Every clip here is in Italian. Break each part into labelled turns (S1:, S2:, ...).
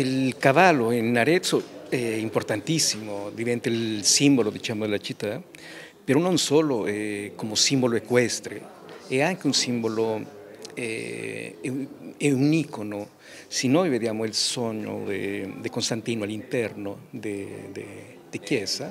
S1: El caballo en Arezzo, eh, importantísimo, diventa el símbolo de la ciudad, pero no solo eh, como símbolo ecuestre, equestre, eh, es anche un símbolo, eh, un icono. Eh, Se vemos el sueño de Constantino Costantino all'interno de Chiesa,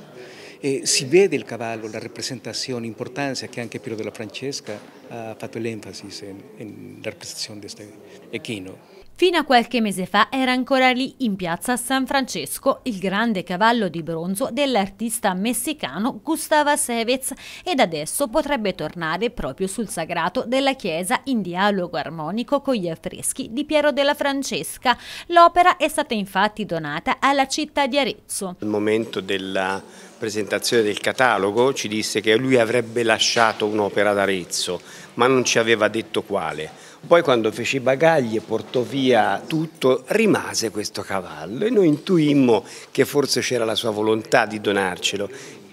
S1: eh, si ve il cavallo, la representación, que que anche Piero della Francesca ha el énfasis en la representación de este equino.
S2: Fino a qualche mese fa era ancora lì in piazza San Francesco il grande cavallo di bronzo dell'artista messicano Gustavo Sevez ed adesso potrebbe tornare proprio sul sagrato della chiesa in dialogo armonico con gli affreschi di Piero della Francesca. L'opera è stata infatti donata alla città di Arezzo.
S3: Al momento della presentazione del catalogo ci disse che lui avrebbe lasciato un'opera ad Arezzo ma non ci aveva detto quale. Poi quando fece i bagagli e portò via via tutto, rimase questo cavallo e noi intuimmo che forse c'era la sua volontà di donarcelo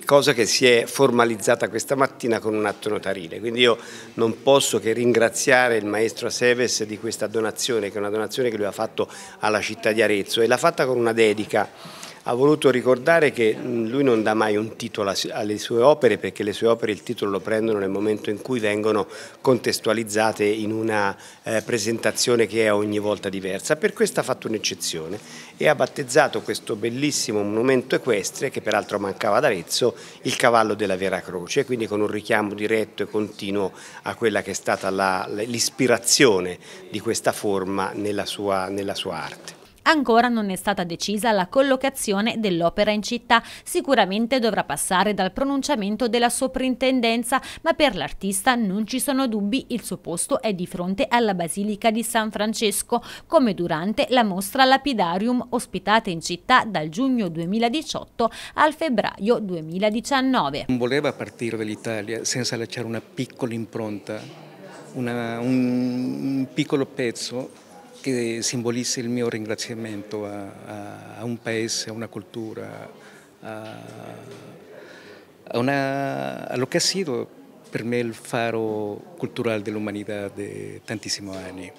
S3: cosa che si è formalizzata questa mattina con un atto notarile. Quindi io non posso che ringraziare il maestro Seves di questa donazione, che è una donazione che lui ha fatto alla città di Arezzo e l'ha fatta con una dedica ha voluto ricordare che lui non dà mai un titolo alle sue opere perché le sue opere il titolo lo prendono nel momento in cui vengono contestualizzate in una eh, presentazione che è ogni volta diversa. Per questo ha fatto un'eccezione e ha battezzato questo bellissimo monumento equestre che peraltro mancava ad Arezzo, il cavallo della Vera Croce, quindi con un richiamo diretto e continuo a quella che è stata l'ispirazione di questa forma nella sua, nella sua arte.
S2: Ancora non è stata decisa la collocazione dell'opera in città, sicuramente dovrà passare dal pronunciamento della soprintendenza, ma per l'artista non ci sono dubbi, il suo posto è di fronte alla Basilica di San Francesco, come durante la mostra Lapidarium ospitata in città dal giugno 2018 al febbraio 2019. Non
S1: voleva partire dall'Italia senza lasciare una piccola impronta, una, un, un piccolo pezzo che simbolizzi il mio ringraziamento a, a, a un paese, a una cultura, a, allo che ha sido per me il faro culturale dell'umanità di tantissimi anni.